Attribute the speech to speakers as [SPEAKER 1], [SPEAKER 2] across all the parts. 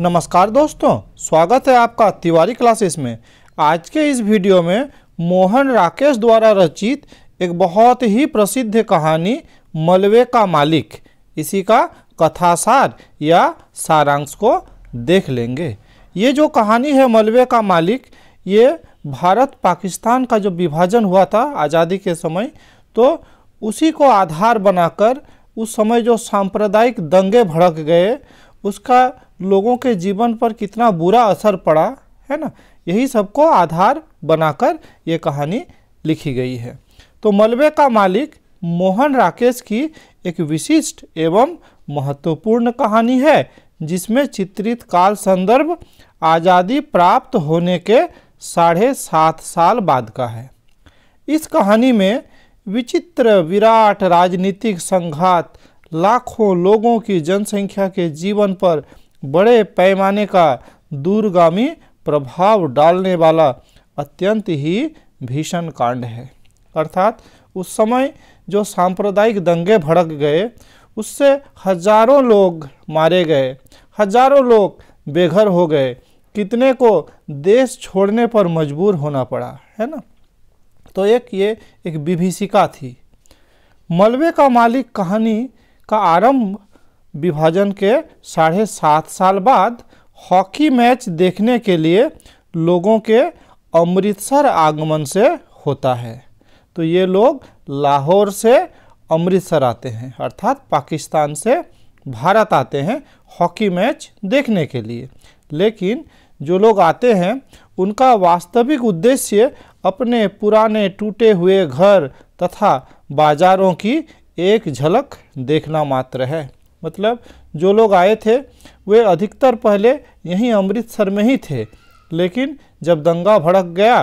[SPEAKER 1] नमस्कार दोस्तों स्वागत है आपका तिवारी क्लासेस में आज के इस वीडियो में मोहन राकेश द्वारा रचित एक बहुत ही प्रसिद्ध कहानी मलबे का मालिक इसी का कथासार या सारांश को देख लेंगे ये जो कहानी है मलबे का मालिक ये भारत पाकिस्तान का जो विभाजन हुआ था आज़ादी के समय तो उसी को आधार बनाकर उस समय जो सांप्रदायिक दंगे भड़क गए उसका लोगों के जीवन पर कितना बुरा असर पड़ा है ना यही सबको आधार बनाकर ये कहानी लिखी गई है तो मलबे का मालिक मोहन राकेश की एक विशिष्ट एवं महत्वपूर्ण कहानी है जिसमें चित्रित काल संदर्भ आज़ादी प्राप्त होने के साढ़े सात साल बाद का है इस कहानी में विचित्र विराट राजनीतिक संघात लाखों लोगों की जनसंख्या के जीवन पर बड़े पैमाने का दूरगामी प्रभाव डालने वाला अत्यंत ही भीषण कांड है अर्थात उस समय जो सांप्रदायिक दंगे भड़क गए उससे हजारों लोग मारे गए हजारों लोग बेघर हो गए कितने को देश छोड़ने पर मजबूर होना पड़ा है ना तो एक ये एक विभीषिका थी मलबे का मालिक कहानी का आरंभ विभाजन के साढ़े सात साल बाद हॉकी मैच देखने के लिए लोगों के अमृतसर आगमन से होता है तो ये लोग लाहौर से अमृतसर आते हैं अर्थात पाकिस्तान से भारत आते हैं हॉकी मैच देखने के लिए लेकिन जो लोग आते हैं उनका वास्तविक उद्देश्य अपने पुराने टूटे हुए घर तथा बाजारों की एक झलक देखना मात्र है मतलब जो लोग आए थे वे अधिकतर पहले यहीं अमृतसर में ही थे लेकिन जब दंगा भड़क गया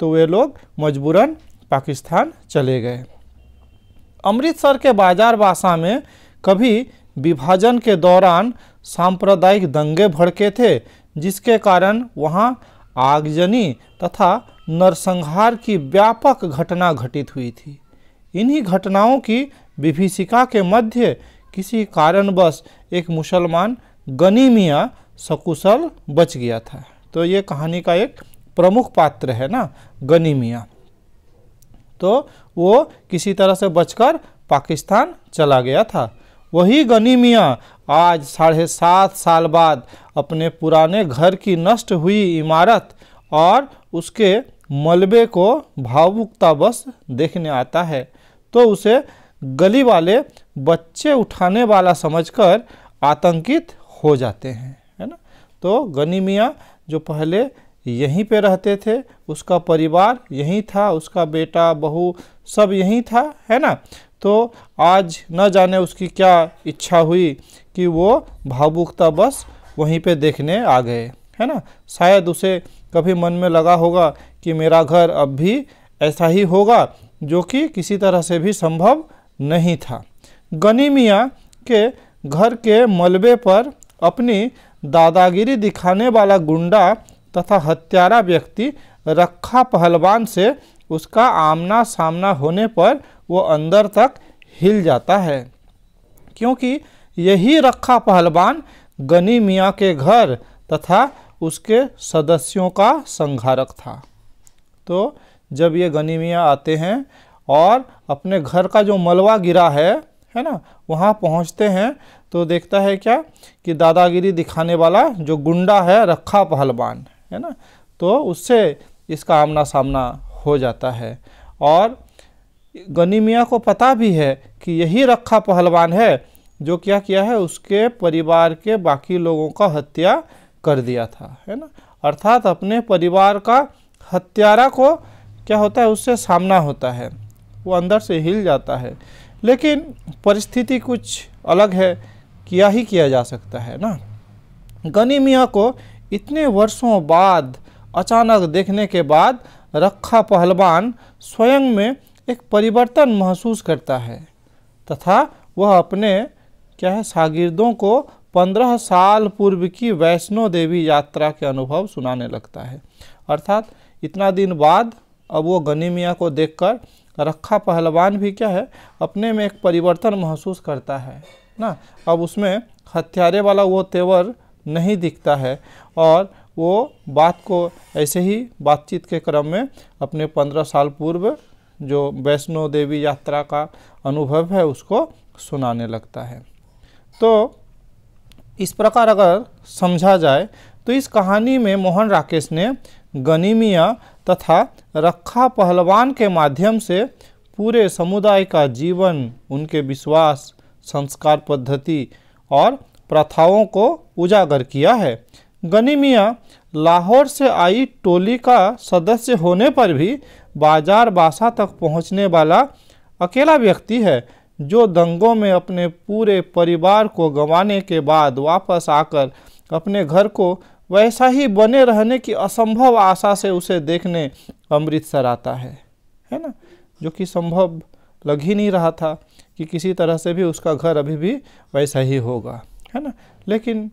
[SPEAKER 1] तो वे लोग मजबूरन पाकिस्तान चले गए अमृतसर के बाजार बासा में कभी विभाजन के दौरान सांप्रदायिक दंगे भड़के थे जिसके कारण वहाँ आगजनी तथा नरसंहार की व्यापक घटना घटित हुई थी इन्हीं घटनाओं की विभीषिका के मध्य किसी कारणवश एक मुसलमान गनी मियाँ सकुशल बच गया था तो ये कहानी का एक प्रमुख पात्र है ना गनी मियाँ तो वो किसी तरह से बचकर पाकिस्तान चला गया था वही गनी मियाँ आज साढ़े सात साल बाद अपने पुराने घर की नष्ट हुई इमारत और उसके मलबे को भावुकतावश देखने आता है तो उसे गली वाले बच्चे उठाने वाला समझकर आतंकित हो जाते हैं है ना तो गनी मियाँ जो पहले यहीं पे रहते थे उसका परिवार यहीं था उसका बेटा बहू सब यहीं था है ना तो आज न जाने उसकी क्या इच्छा हुई कि वो भावुकता बस वहीं पे देखने आ गए है ना शायद उसे कभी मन में लगा होगा कि मेरा घर अब भी ऐसा ही होगा जो कि किसी तरह से भी संभव नहीं था गनी मियाँ के घर के मलबे पर अपनी दादागिरी दिखाने वाला गुंडा तथा हत्यारा व्यक्ति रखा पहलवान से उसका आमना सामना होने पर वो अंदर तक हिल जाता है क्योंकि यही रखा पहलवान गनी मियाँ के घर तथा उसके सदस्यों का संघारक था तो जब ये गनी मियाँ आते हैं और अपने घर का जो मलबा गिरा है है ना वहाँ पहुँचते हैं तो देखता है क्या कि दादागिरी दिखाने वाला जो गुंडा है रखा पहलवान है ना तो उससे इसका आमना सामना हो जाता है और गनी मियाँ को पता भी है कि यही रखा पहलवान है जो क्या किया है उसके परिवार के बाकी लोगों का हत्या कर दिया था है ना अर्थात अपने परिवार का हत्यारा को क्या होता है उससे सामना होता है वो अंदर से हिल जाता है लेकिन परिस्थिति कुछ अलग है किया ही किया जा सकता है ना गनी मियाँ को इतने वर्षों बाद अचानक देखने के बाद रखा पहलवान स्वयं में एक परिवर्तन महसूस करता है तथा वह अपने क्या है शागिर्दों को पंद्रह साल पूर्व की वैष्णो देवी यात्रा के अनुभव सुनाने लगता है अर्थात इतना दिन बाद अब वो गनी मियाँ को देखकर रखा पहलवान भी क्या है अपने में एक परिवर्तन महसूस करता है ना अब उसमें हथियारे वाला वो तेवर नहीं दिखता है और वो बात को ऐसे ही बातचीत के क्रम में अपने पंद्रह साल पूर्व जो वैष्णो देवी यात्रा का अनुभव है उसको सुनाने लगता है तो इस प्रकार अगर समझा जाए तो इस कहानी में मोहन राकेश ने गनीमिया तथा रखा पहलवान के माध्यम से पूरे समुदाय का जीवन उनके विश्वास संस्कार पद्धति और प्रथाओं को उजागर किया है गनीमिया लाहौर से आई टोली का सदस्य होने पर भी बाजार बासा तक पहुंचने वाला अकेला व्यक्ति है जो दंगों में अपने पूरे परिवार को गंवाने के बाद वापस आकर अपने घर को वैसा ही बने रहने की असंभव आशा से उसे देखने अमृतसर आता है है ना जो कि संभव लग ही नहीं रहा था कि किसी तरह से भी उसका घर अभी भी वैसा ही होगा है ना लेकिन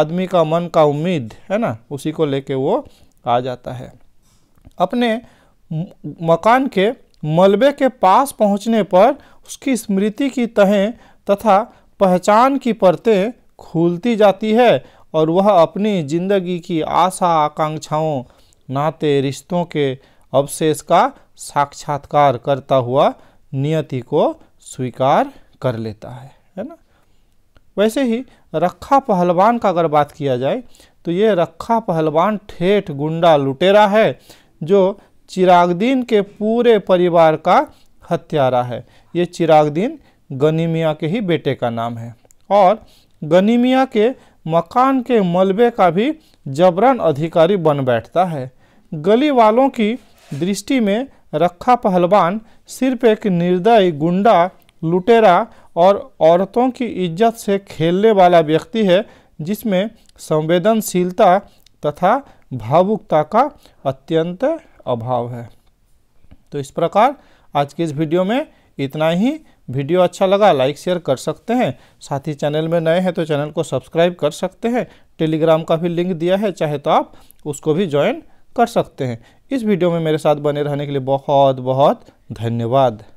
[SPEAKER 1] आदमी का मन का उम्मीद है ना उसी को लेके वो आ जाता है अपने मकान के मलबे के पास पहुंचने पर उसकी स्मृति की तहें तथा पहचान की परतें खुलती जाती है और वह अपनी जिंदगी की आशा आकांक्षाओं नाते रिश्तों के अवशेष का साक्षात्कार करता हुआ नियति को स्वीकार कर लेता है है ना वैसे ही रखा पहलवान का अगर बात किया जाए तो ये रखा पहलवान ठेठ गुंडा लुटेरा है जो चिरागदीन के पूरे परिवार का हत्यारा है ये चिरागदीन गनीमिया के ही बेटे का नाम है और गनीमिया के मकान के मलबे का भी जबरन अधिकारी बन बैठता है गली वालों की दृष्टि में रखा पहलवान सिर्फ एक निर्दयी गुंडा लुटेरा और औरतों की इज्जत से खेलने वाला व्यक्ति है जिसमें संवेदनशीलता तथा भावुकता का अत्यंत अभाव है तो इस प्रकार आज के इस वीडियो में इतना ही वीडियो अच्छा लगा लाइक शेयर कर सकते हैं साथ ही चैनल में नए हैं तो चैनल को सब्सक्राइब कर सकते हैं टेलीग्राम का भी लिंक दिया है चाहे तो आप उसको भी ज्वाइन कर सकते हैं इस वीडियो में मेरे साथ बने रहने के लिए बहुत बहुत धन्यवाद